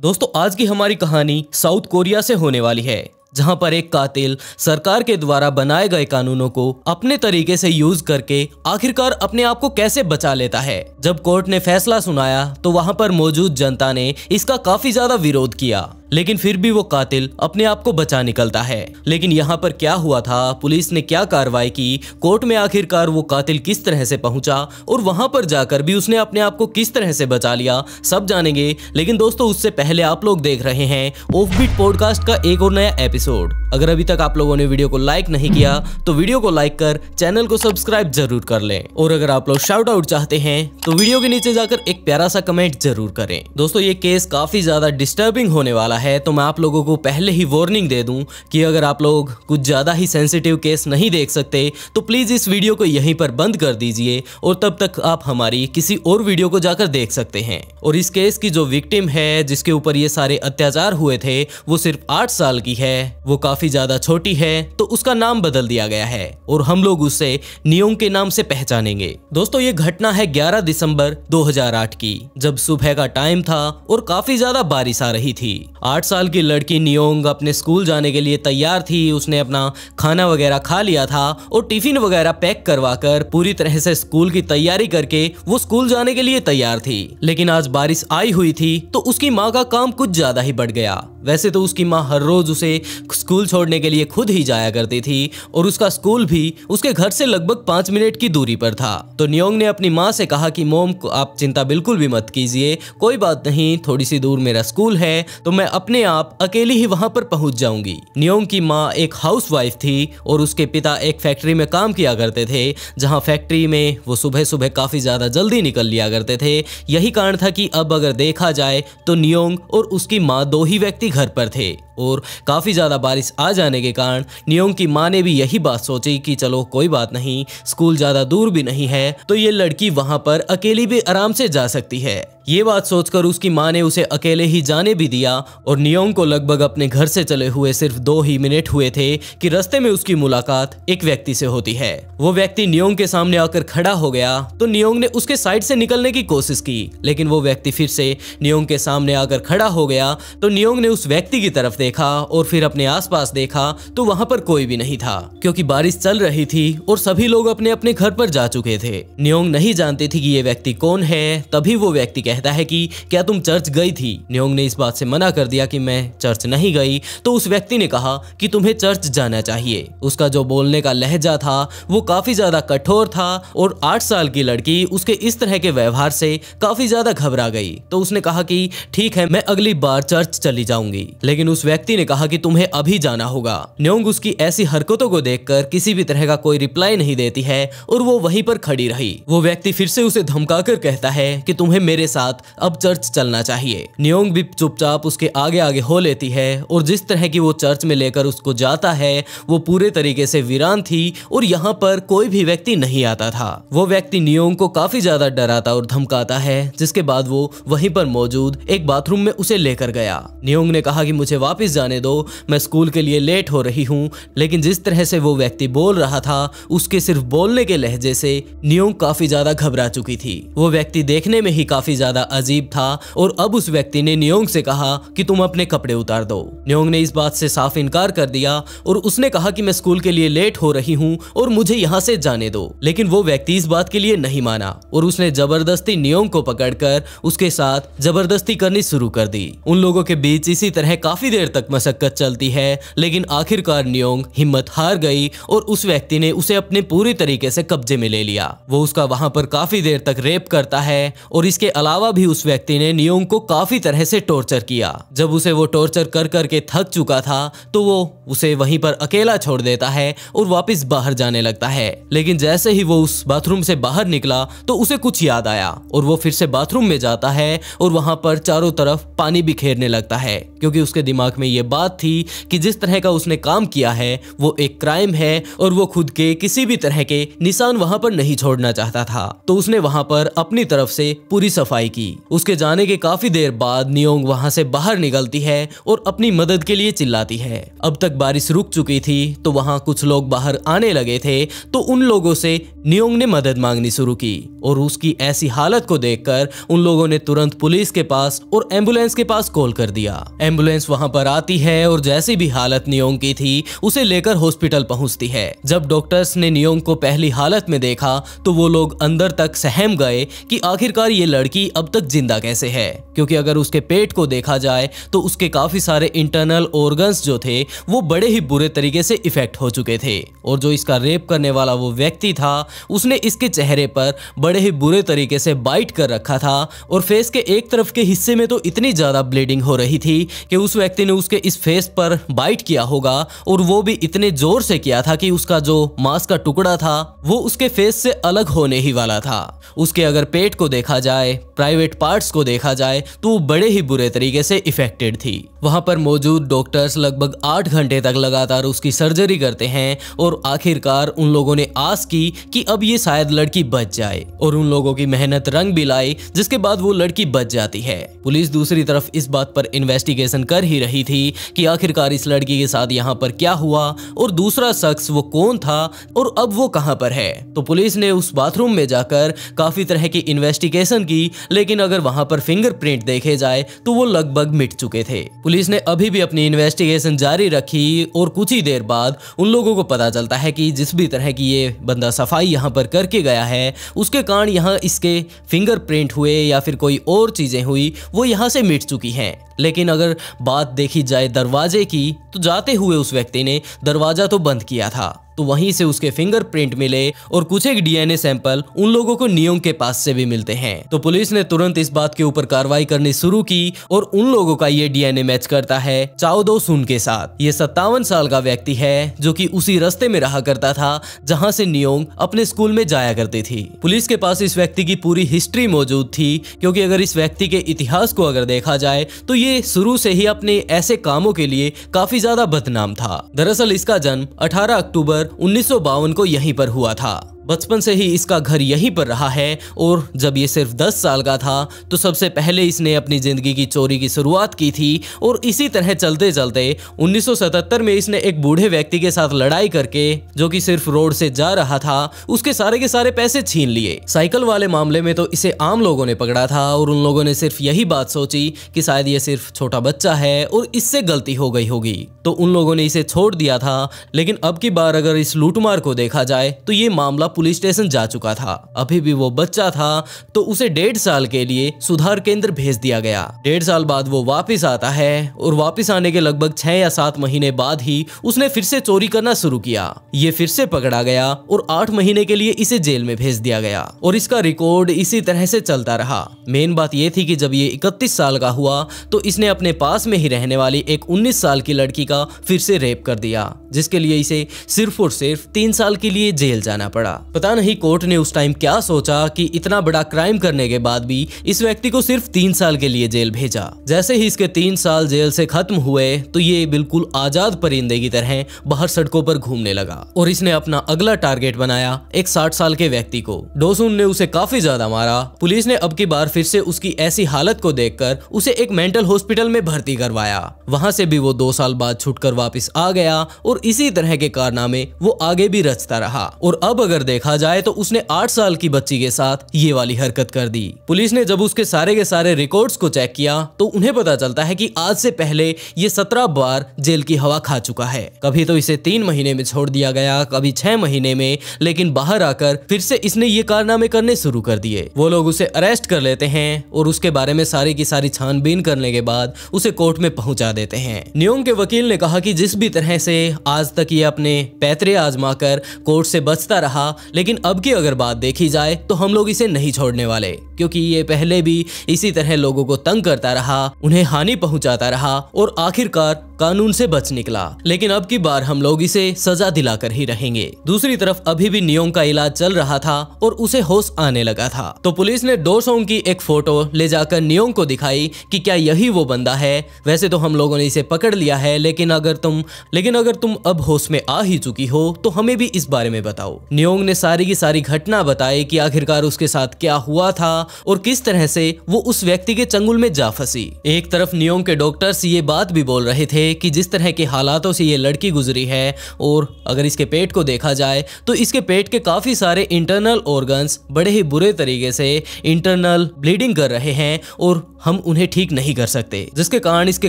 दोस्तों आज की हमारी कहानी साउथ कोरिया से होने वाली है जहां पर एक कातिल सरकार के द्वारा बनाए गए कानूनों को अपने तरीके से यूज करके आखिरकार अपने आप को कैसे बचा लेता है जब कोर्ट ने फैसला सुनाया तो वहां पर मौजूद जनता ने इसका काफी ज्यादा विरोध किया लेकिन फिर भी वो कातिल अपने आप को बचा निकलता है लेकिन यहाँ पर क्या हुआ था पुलिस ने क्या कार्रवाई की कोर्ट में आखिरकार वो कातिल किस तरह से पहुंचा और वहां पर जाकर भी उसने अपने आप को किस तरह से बचा लिया सब जानेंगे लेकिन दोस्तों उससे पहले आप लोग देख रहे हैं ऑफ बीट पॉडकास्ट का एक और नया एपिसोड अगर अभी तक आप लोगों ने वीडियो को लाइक नहीं किया तो वीडियो को लाइक कर चैनल को सब्सक्राइब जरूर कर लें और अगर आप लोग शाउट आउट चाहते हैं तो वीडियो के नीचे जाकर एक प्यारा सा कमेंट जरूर करें दोस्तों ये केस काफी ज्यादा डिस्टर्बिंग होने वाला है तो मैं आप लोगों को पहले ही वार्निंग दे दूं कि अगर आप लोग कुछ ज्यादा ही सेंसिटिव केस नहीं देख सकते तो प्लीज इस वीडियो को यहीं पर बंद कर दीजिए और तब तक आप हमारी किसी और वीडियो को जाकर देख सकते हैं और इस केस की जो विक्टिम है जिसके ऊपर ये सारे अत्याचार हुए थे वो सिर्फ आठ साल की है वो काफी काफी ज्यादा छोटी है तो उसका नाम बदल दिया गया है और हम लोग उसे नियोंग के नाम से पहचानेंगे दोस्तों ये घटना है 11 दिसंबर 2008 की जब सुबह का टाइम था और काफी ज्यादा बारिश आ रही थी आठ साल की लड़की नियोंग अपने स्कूल जाने के लिए तैयार थी उसने अपना खाना वगैरह खा लिया था और टिफिन वगैरह पैक करवा कर पूरी तरह से स्कूल की तैयारी करके वो स्कूल जाने के लिए तैयार थी लेकिन आज बारिश आई हुई थी तो उसकी माँ का काम कुछ ज्यादा ही बढ़ गया वैसे तो उसकी माँ हर रोज उसे स्कूल छोड़ने के लिए खुद ही जाया करती थी और उसका स्कूल भी उसके घर से लगभग पांच मिनट की दूरी पर था तो नियोंग ने अपनी माँ से कहा कि मोम आप चिंता बिल्कुल भी मत कीजिए कोई बात नहीं थोड़ी सी दूर मेरा स्कूल है तो मैं अपने आप अकेली ही वहाँ पर पहुँच जाऊंगी नियोंग की माँ एक हाउस थी और उसके पिता एक फैक्ट्री में काम किया करते थे जहाँ फैक्ट्री में वो सुबह सुबह काफ़ी ज़्यादा जल्दी निकल लिया करते थे यही कारण था कि अब अगर देखा जाए तो नियोंग और उसकी माँ दो ही व्यक्ति घर पर थे और काफ़ी ज़्यादा बारिश आ जाने के कारण नियोंग की माँ ने भी यही बात सोची कि चलो कोई बात नहीं स्कूल ज़्यादा दूर भी नहीं है तो ये लड़की वहाँ पर अकेली भी आराम से जा सकती है ये बात सोचकर उसकी माँ ने उसे अकेले ही जाने भी दिया और नियोंग को लगभग अपने घर से चले हुए सिर्फ दो ही मिनट हुए थे कि रस्ते में उसकी मुलाकात एक व्यक्ति से होती है वो व्यक्ति नियोंग के सामने आकर खड़ा हो गया तो नियोंग ने उसके साइड से निकलने की कोशिश की लेकिन वो व्यक्ति फिर से नियोंग के सामने आकर खड़ा हो गया तो नियोंग ने उस व्यक्ति की तरफ देखा और फिर अपने आस देखा तो वहाँ पर कोई भी नहीं था क्योंकि बारिश चल रही थी और सभी लोग अपने अपने घर पर जा चुके थे नियोंग नहीं जानते थे कि ये व्यक्ति कौन है तभी वो व्यक्ति कह कहता है कि क्या तुम चर्च गई थी न्योंग ने इस बात से मना कर दिया कि मैं चर्च नहीं गई तो उस व्यक्ति ने कहा कि तुम्हें चर्च जाना चाहिए उसका जो बोलने का लहजा था वो काफी ज्यादा कठोर था और आठ साल की लड़की उसके इस तरह के व्यवहार से काफी ज्यादा घबरा गई तो उसने कहा कि ठीक है मैं अगली बार चर्च चली जाऊंगी लेकिन उस व्यक्ति ने कहा कि तुम्हें अभी जाना होगा न्योंग उसकी ऐसी हरकतों को देखकर किसी भी तरह का कोई रिप्लाई नहीं देती है और वो वहीं पर खड़ी रही वो व्यक्ति फिर से उसे धमका कहता है कि तुम्हें मेरे साथ साथ अब चर्च चलना चाहिए नियोंग भी चुपचाप उसके आगे आगे हो लेती है और जिस तरह की वो चर्च में लेकर उसको जाता है वो पूरे तरीके से वीरान थी और यहाँ पर कोई भी व्यक्ति नहीं आता था वो व्यक्ति नियोंग को काफी ज्यादा डराता और धमकाता है जिसके बाद वो वहीं पर मौजूद एक बाथरूम में उसे लेकर गया नियोंग ने कहा कि मुझे वापस जाने दो मैं स्कूल के लिए लेट हो रही हूँ लेकिन जिस तरह से वो व्यक्ति बोल रहा था उसके सिर्फ बोलने के लहजे से नियोंग काफी ज्यादा घबरा चुकी थी वो व्यक्ति देखने में ही काफी ज्यादा ज्यादा अजीब था और अब उस व्यक्ति ने नियोंग से कहा कि तुम अपने कपड़े उतार दो नियोंग ने इस बात से साफ इनकार कर दिया और उसने कहा कि मैं स्कूल के लिए लेट हो रही हूँ और मुझे यहाँ से जाने दो लेकिन वो व्यक्ति इस बात के लिए नहीं माना और उसने जबरदस्ती नियोंग को पकड़कर उसके साथ जबरदस्ती करनी शुरू कर दी उन लोगों के बीच इसी तरह काफी देर तक मशक्कत चलती है लेकिन आखिरकार नियोंग हिम्मत हार गई और उस व्यक्ति ने उसे अपने पूरी तरीके से कब्जे में ले लिया वो उसका वहां पर काफी देर तक रेप करता है और इसके अलावा अलावा भी उस व्यक्ति ने नियोंग को काफी तरह से टॉर्चर किया जब उसे वो टॉर्चर कर करके थक चुका था तो वो उसे वहीं पर अकेला छोड़ देता है और वापस बाहर जाने लगता है लेकिन जैसे ही वो उस बाथरूम से बाहर निकला तो उसे कुछ याद आया और वो फिर से बाथरूम में जाता है और वहां पर चारों तरफ पानी बिखेरने लगता है क्योंकि उसके दिमाग में ये बात थी कि जिस तरह का उसने काम किया है वो एक क्राइम है और वो खुद के किसी भी तरह के निशान वहां पर नहीं छोड़ना चाहता था तो उसने वहां पर अपनी तरफ से पूरी सफाई ट्राई की उसके जाने के काफी देर बाद नियोंग वहाँ से बाहर निकलती है और अपनी मदद के लिए चिल्लाती है अब तक बारिश रुक चुकी थी तो वहाँ कुछ लोग बाहर आने लगे थे तो उन लोगों से नियोंग ने मदद मांगनी शुरू की और उसकी ऐसी हालत को देखकर उन लोगों ने तुरंत पुलिस के पास और एम्बुलेंस के पास कॉल कर दिया एम्बुलेंस वहां पर आती है और जैसी भी हालत नियोंग की थी उसे लेकर हॉस्पिटल पहुंचती है जब डॉक्टर्स ने नियोंग को पहली हालत में देखा तो वो लोग अंदर तक सहम गए कि आखिरकार ये लड़की अब तक जिंदा कैसे है क्योंकि अगर उसके पेट को देखा जाए तो उसके काफी सारे इंटरनल ऑर्गन्स जो थे वो बड़े ही बुरे तरीके से इफेक्ट हो चुके थे और जो इसका रेप करने वाला वो व्यक्ति था उसने इसके चेहरे पर बड़े ही बुरे तरीके से बाइट कर रखा था और फेस के एक तरफ के हिस्से में तो इतनी ज़्यादा ब्लीडिंग हो रही थी कि उस व्यक्ति ने उसके इस फेस पर बाइट किया होगा और वो भी इतने जोर से किया था कि उसका जो मांस का टुकड़ा था वो उसके फेस से अलग होने ही वाला था उसके अगर पेट को देखा जाए प्राइम प्राइवेट पार्ट्स को देखा जाए तो बड़े ही बुरे तरीके से इफेक्टेड थी वहां पर मौजूद डॉक्टर्स लगभग आठ घंटे तक लगातार उसकी सर्जरी करते हैं और आखिरकार उन लोगों ने आस की कि अब ये शायद लड़की बच जाए और उन लोगों की मेहनत रंग भी लाई जिसके बाद वो लड़की बच जाती है पुलिस दूसरी तरफ इस बात पर इन्वेस्टिगेशन कर ही रही थी कि आखिरकार इस लड़की के साथ यहाँ पर क्या हुआ और दूसरा शख्स वो कौन था और अब वो कहाँ पर है तो पुलिस ने उस बाथरूम में जाकर काफी तरह की इन्वेस्टिगेशन की लेकिन अगर वहां पर फिंगरप्रिंट देखे जाए तो वो लगभग मिट चुके थे पुलिस ने अभी भी अपनी इन्वेस्टिगेशन जारी रखी और कुछ ही देर बाद उन लोगों को पता चलता है कि जिस भी तरह की ये बंदा सफाई यहाँ पर करके गया है उसके कारण यहाँ इसके फिंगरप्रिंट हुए या फिर कोई और चीज़ें हुई वो यहाँ से मिट चुकी हैं लेकिन अगर बात देखी जाए दरवाजे की तो जाते हुए उस व्यक्ति ने दरवाज़ा तो बंद किया था तो वहीं से उसके फिंगरप्रिंट मिले और कुछ एक डीएनए सैंपल उन लोगों को नियोंग के पास से भी मिलते हैं तो पुलिस ने तुरंत इस बात के ऊपर कार्रवाई करनी शुरू की और उन लोगों का ये डीएनए मैच करता है चाओदो सुन के साथ ये सत्तावन साल का व्यक्ति है जो की उसी रस्ते में रहा करता था जहाँ से नियोंग अपने स्कूल में जाया करती थी पुलिस के पास इस व्यक्ति की पूरी हिस्ट्री मौजूद थी क्योंकि अगर इस व्यक्ति के इतिहास को अगर देखा जाए तो ये शुरू से ही अपने ऐसे कामों के लिए काफी ज्यादा बदनाम था दरअसल इसका जन्म 18 अक्टूबर उन्नीस को यहीं पर हुआ था बचपन से ही इसका घर यहीं पर रहा है और जब ये सिर्फ 10 साल का था तो सबसे पहले इसने अपनी ज़िंदगी की चोरी की शुरुआत की थी और इसी तरह चलते चलते 1977 में इसने एक बूढ़े व्यक्ति के साथ लड़ाई करके जो कि सिर्फ रोड से जा रहा था उसके सारे के सारे पैसे छीन लिए साइकिल वाले मामले में तो इसे आम लोगों ने पकड़ा था और उन लोगों ने सिर्फ यही बात सोची कि शायद ये सिर्फ छोटा बच्चा है और इससे गलती हो गई होगी तो उन लोगों ने इसे छोड़ दिया था लेकिन अब की बार अगर इस लूटमार को देखा जाए तो ये मामला पुलिस स्टेशन जा चुका था अभी भी वो बच्चा था तो उसे डेढ़ साल के लिए सुधार केंद्र भेज दिया गया डेढ़ साल बाद वो वापिस आता है और वापिस आने के लगभग छह या सात महीने बाद ही उसने फिर से चोरी करना शुरू किया ये फिर से पकड़ा गया और आठ महीने के लिए इसे जेल में भेज दिया गया और इसका रिकॉर्ड इसी तरह से चलता रहा मेन बात ये थी कि जब ये इकतीस साल का हुआ तो इसने अपने पास में ही रहने वाली एक उन्नीस साल की लड़की का फिर से रेप कर दिया जिसके लिए इसे सिर्फ और सिर्फ तीन साल के लिए जेल जाना पड़ा पता नहीं कोर्ट ने उस टाइम क्या सोचा कि इतना बड़ा क्राइम करने के बाद भी इस व्यक्ति को सिर्फ तीन साल के लिए जेल भेजा जैसे ही इसके तीन साल जेल से खत्म हुए तो ये बिल्कुल आजाद परिंदे की तरह बाहर सड़कों पर घूमने लगा और इसने अपना अगला टारगेट बनाया एक साठ साल के व्यक्ति को डोसून ने उसे काफी ज्यादा मारा पुलिस ने अब की बार फिर से उसकी ऐसी हालत को देख उसे एक मेंटल हॉस्पिटल में भर्ती करवाया वहां से भी वो दो साल बाद छुटकर वापस आ गया और और इसी तरह के कारनामे वो आगे भी रचता रहा और अब अगर देखा जाए तो उसने आठ साल की बच्ची के साथ ये वाली हरकत कर दी पुलिस ने जब उसके सारे के सारे रिकॉर्ड्स को चेक किया तो उन्हें पता चलता है कि आज से पहले ये सत्रह बार जेल की हवा खा चुका है कभी तो इसे तीन महीने में छोड़ दिया गया कभी छह महीने में लेकिन बाहर आकर फिर से इसने ये कारनामे करने शुरू कर दिए वो लोग उसे अरेस्ट कर लेते हैं और उसके बारे में सारी की सारी छानबीन करने के बाद उसे कोर्ट में पहुंचा देते हैं न्योंग के वकील ने कहा कि जिस भी तरह से आज तक ये अपने पैतरे आजमा कर कोर्ट से बचता रहा लेकिन अब की अगर बात देखी जाए तो हम लोग इसे नहीं छोड़ने वाले क्योंकि ये पहले भी इसी तरह लोगों को तंग करता रहा उन्हें हानि पहुंचाता रहा और आखिरकार कानून से बच निकला लेकिन अब की बार हम लोग इसे सजा दिलाकर ही रहेंगे दूसरी तरफ अभी भी नियोंग का इलाज चल रहा था और उसे होश आने लगा था तो पुलिस ने डोसोंग की एक फोटो ले जाकर नियोंग को दिखाई कि क्या यही वो बंदा है वैसे तो हम लोगों ने इसे पकड़ लिया है लेकिन अगर तुम लेकिन अगर तुम अब होश में आ ही चुकी हो तो हमें भी इस बारे में बताओ नियोंग ने सारी की सारी घटना बताई कि आखिरकार उसके साथ क्या हुआ था और किस तरह से वो उस व्यक्ति के चंगुल में जा फंसी एक तरफ नियोम के डॉक्टर्स ये बात भी बोल रहे थे कि जिस तरह के हालातों से ये लड़की गुजरी है और अगर इसके पेट को देखा जाए तो इसके पेट के काफी सारे इंटरनल ऑर्गन्स बड़े ही बुरे तरीके से इंटरनल ब्लीडिंग कर रहे हैं और हम उन्हें ठीक नहीं कर सकते जिसके कारण इसके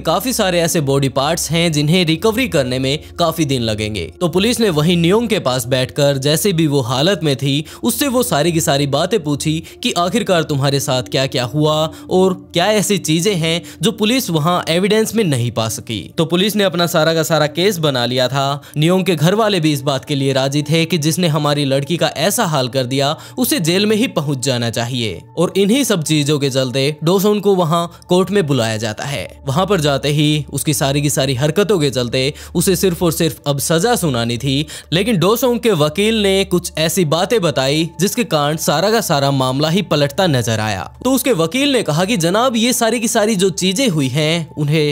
काफी सारे ऐसे बॉडी पार्ट्स हैं जिन्हें रिकवरी करने में काफी दिन लगेंगे तो पुलिस ने वही नियोंग के पास बैठकर जैसे भी वो हालत में थी उससे वो सारी की सारी बातें पूछी कि आखिरकार तुम्हारे साथ क्या क्या हुआ और क्या ऐसी चीजें हैं जो पुलिस वहाँ एविडेंस में नहीं पा सकी तो पुलिस ने अपना सारा का सारा केस बना लिया था नियोंग के घर वाले भी इस बात के लिए राजी थे कि जिसने हमारी लड़की का ऐसा हाल कर दिया उसे जेल में ही पहुंच जाना चाहिए और इन्हीं सब चीजों के चलते डोसोन को वहां कोर्ट में बुलाया जाता है वहां पर जाते ही उसकी सारी की सारी हरकतों के चलते उसे सिर्फ और सिर्फ अब सजा सुनानी थी लेकिन डोसोंग के वकील ने कुछ ऐसी बातें बताई जिसके कारण सारा का सारा मामला ही पलटता नजर आया तो उसके वकील ने कहा कि जनाब ये सारी की सारी जो चीजें हुई हैं उन्हें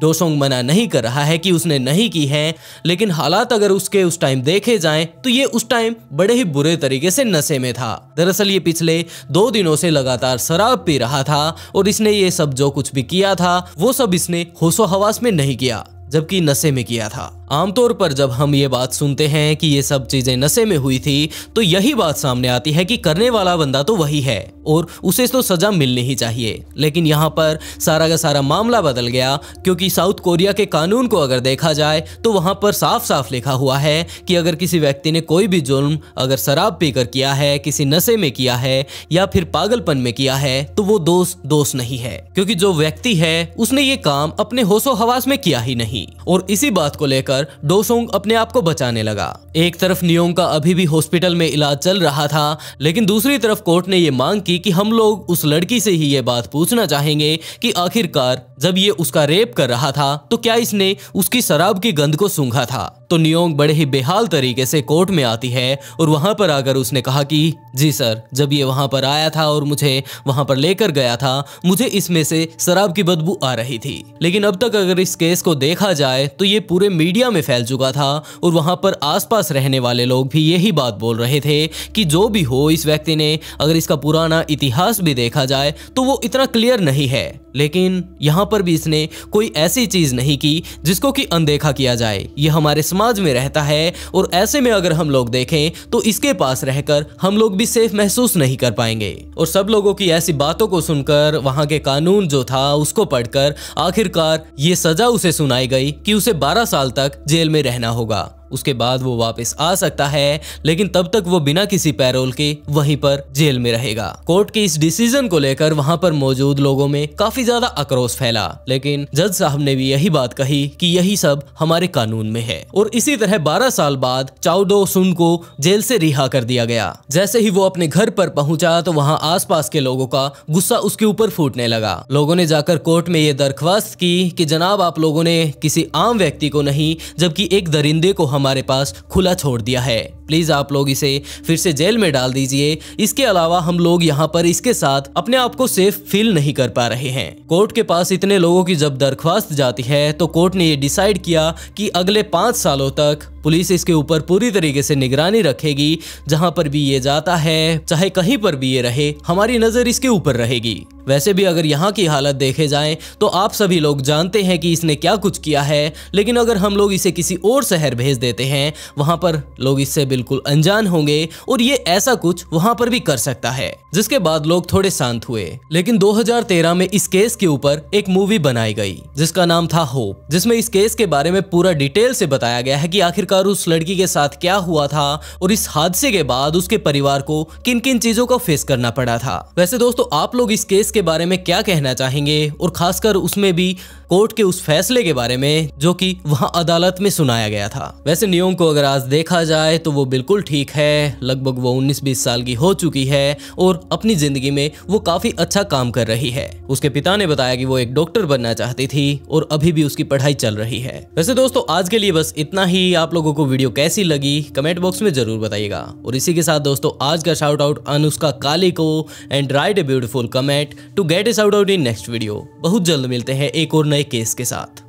डोसोंग मना नहीं कर रहा है कि उसने नहीं की है लेकिन हालात अगर उसके उस टाइम देखे जाए तो ये उस टाइम बड़े ही बुरे तरीके से नशे में था दरअसल ये पिछले दो दिनों से लगातार शराब पी रहा था और इसने ये सब जो कुछ भी किया था वो सब इसने होशो हवास में नहीं किया जबकि नशे में किया था आमतौर पर जब हम ये बात सुनते हैं कि ये सब चीजें नशे में हुई थी तो यही बात सामने आती है कि करने वाला बंदा तो वही है और उसे तो सजा मिलनी ही चाहिए लेकिन यहाँ पर सारा का सारा मामला बदल गया क्योंकि साउथ कोरिया के कानून को अगर देखा जाए तो वहाँ पर साफ साफ लिखा हुआ है कि अगर किसी व्यक्ति ने कोई भी जुल्म अगर शराब पीकर किया है किसी नशे में किया है या फिर पागलपन में किया है तो वो दोष दोष नहीं है क्योंकि जो व्यक्ति है उसने ये काम अपने होशो हवास में किया ही नहीं और इसी बात को लेकर सुनकर डोसोंग अपने आप को बचाने लगा एक तरफ नियोंग का अभी भी हॉस्पिटल में इलाज चल रहा था लेकिन दूसरी तरफ कोर्ट ने ये मांग की कि हम लोग उस लड़की से ही ये बात पूछना चाहेंगे कि आखिरकार जब ये उसका रेप कर रहा था तो क्या इसने उसकी शराब की गंध को सूंघा था तो नियोंग बड़े ही बेहाल तरीके से कोर्ट में आती है और वहां पर आकर उसने कहा कि जी सर जब ये वहां पर आया था और मुझे वहां पर लेकर गया था मुझे इसमें से शराब की बदबू आ रही थी लेकिन अब तक अगर इस केस को देखा जाए तो ये पूरे मीडिया इंडिया में फैल चुका था और वहां पर आसपास रहने वाले लोग भी यही बात बोल रहे थे कि जो भी हो इस व्यक्ति ने अगर इसका पुराना इतिहास भी देखा जाए तो वो इतना क्लियर नहीं है लेकिन यहाँ पर भी इसने कोई ऐसी चीज नहीं की जिसको कि अनदेखा किया जाए ये हमारे समाज में रहता है और ऐसे में अगर हम लोग देखें तो इसके पास रहकर हम लोग भी सेफ महसूस नहीं कर पाएंगे और सब लोगों की ऐसी बातों को सुनकर वहाँ के कानून जो था उसको पढ़कर आखिरकार ये सजा उसे सुनाई गई कि उसे 12 साल तक जेल में रहना होगा उसके बाद वो वापस आ सकता है लेकिन तब तक वो बिना किसी पैरोल के वहीं पर जेल में रहेगा कोर्ट के इस डिसीजन को लेकर वहां पर मौजूद लोगों में काफी ज्यादा आक्रोश फैला लेकिन जज साहब ने भी यही बात कही कि यही सब हमारे कानून में है और इसी तरह 12 साल बाद चाउडो सुन को जेल से रिहा कर दिया गया जैसे ही वो अपने घर पर पहुंचा तो वहां आसपास के लोगों का गुस्सा उसके ऊपर फूटने लगा लोगों ने जाकर कोर्ट में ये दरख्वास्त की कि जनाब आप लोगों ने किसी आम व्यक्ति को नहीं जबकि एक दरिंदे को हमारे पास खुला छोड़ दिया है प्लीज आप लोग इसे फिर से जेल में डाल दीजिए इसके अलावा हम लोग यहाँ पर इसके साथ अपने आप को सेफ फील नहीं कर पा रहे हैं कोर्ट के पास इतने लोगों की जब दरख्वास्त जाती है तो कोर्ट ने ये डिसाइड किया कि अगले पांच सालों तक पुलिस इसके ऊपर पूरी तरीके से निगरानी रखेगी जहाँ पर भी ये जाता है चाहे कहीं पर भी ये रहे हमारी नजर इसके ऊपर रहेगी वैसे भी अगर यहाँ की हालत देखे जाए तो आप सभी लोग जानते हैं कि इसने क्या कुछ किया है लेकिन अगर हम लोग इसे किसी और शहर भेज देते हैं वहाँ पर लोग इससे बिल्कुल अनजान होंगे और ये ऐसा कुछ वहाँ पर भी कर सकता है जिसके बाद लोग थोड़े शांत हुए लेकिन 2013 में इस केस के ऊपर एक मूवी बनाई गई जिसका नाम था होप जिसमें इस केस के बारे में पूरा डिटेल से बताया गया है कि आखिरकार उस लड़की के साथ क्या हुआ था और इस हादसे के बाद उसके परिवार को किन किन चीजों का फेस करना पड़ा था वैसे दोस्तों आप लोग इस केस के बारे में क्या कहना चाहेंगे और खासकर उसमें भी कोर्ट के उस फैसले के बारे में जो कि वहां अदालत में सुनाया गया था वैसे नियोम को अगर आज देखा जाए तो वो बिल्कुल ठीक है लगभग वो 19-20 साल की हो चुकी है और अपनी जिंदगी में वो काफी अच्छा काम कर रही है उसके पिता ने बताया की वो एक डॉक्टर बनना चाहती थी और अभी भी उसकी पढ़ाई चल रही है वैसे दोस्तों आज के लिए बस इतना ही आप लोगों को वीडियो कैसी लगी कमेंट बॉक्स में जरूर बताइएगा और इसी के साथ दोस्तों आज का शाउट आउट अनुष्का काली को and write a beautiful comment to get this out out in next video बहुत जल्द मिलते हैं एक और नए केस के साथ